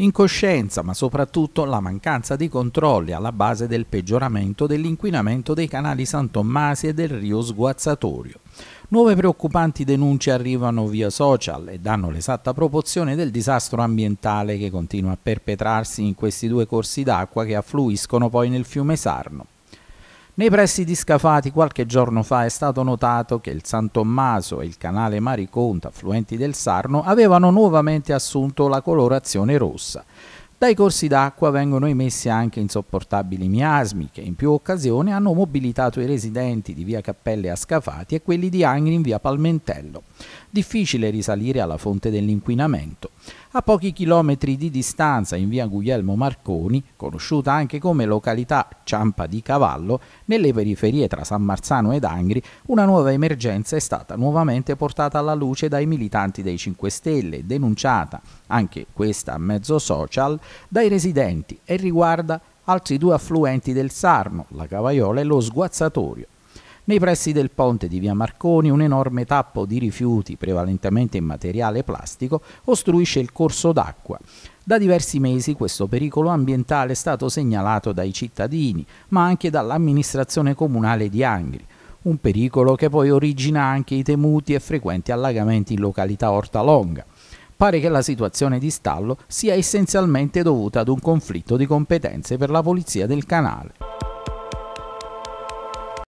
Incoscienza, ma soprattutto la mancanza di controlli alla base del peggioramento dell'inquinamento dei canali San Tommasi e del Rio Sguazzatorio. Nuove preoccupanti denunce arrivano via social e danno l'esatta proporzione del disastro ambientale che continua a perpetrarsi in questi due corsi d'acqua che affluiscono poi nel fiume Sarno. Nei pressi di Scafati qualche giorno fa è stato notato che il San Tommaso e il canale Mariconta, affluenti del Sarno, avevano nuovamente assunto la colorazione rossa. Dai corsi d'acqua vengono emessi anche insopportabili miasmi che in più occasioni hanno mobilitato i residenti di via Cappelle a Scafati e quelli di Angri in via Palmentello. Difficile risalire alla fonte dell'inquinamento. A pochi chilometri di distanza, in via Guglielmo Marconi, conosciuta anche come località Ciampa di Cavallo, nelle periferie tra San Marzano ed Angri, una nuova emergenza è stata nuovamente portata alla luce dai militanti dei 5 Stelle, denunciata, anche questa a mezzo social, dai residenti e riguarda altri due affluenti del Sarno, la Cavaiola e lo Sguazzatorio. Nei pressi del ponte di via Marconi un enorme tappo di rifiuti, prevalentemente in materiale plastico, ostruisce il corso d'acqua. Da diversi mesi questo pericolo ambientale è stato segnalato dai cittadini, ma anche dall'amministrazione comunale di Angri, un pericolo che poi origina anche i temuti e frequenti allagamenti in località Ortalonga. Pare che la situazione di stallo sia essenzialmente dovuta ad un conflitto di competenze per la polizia del canale.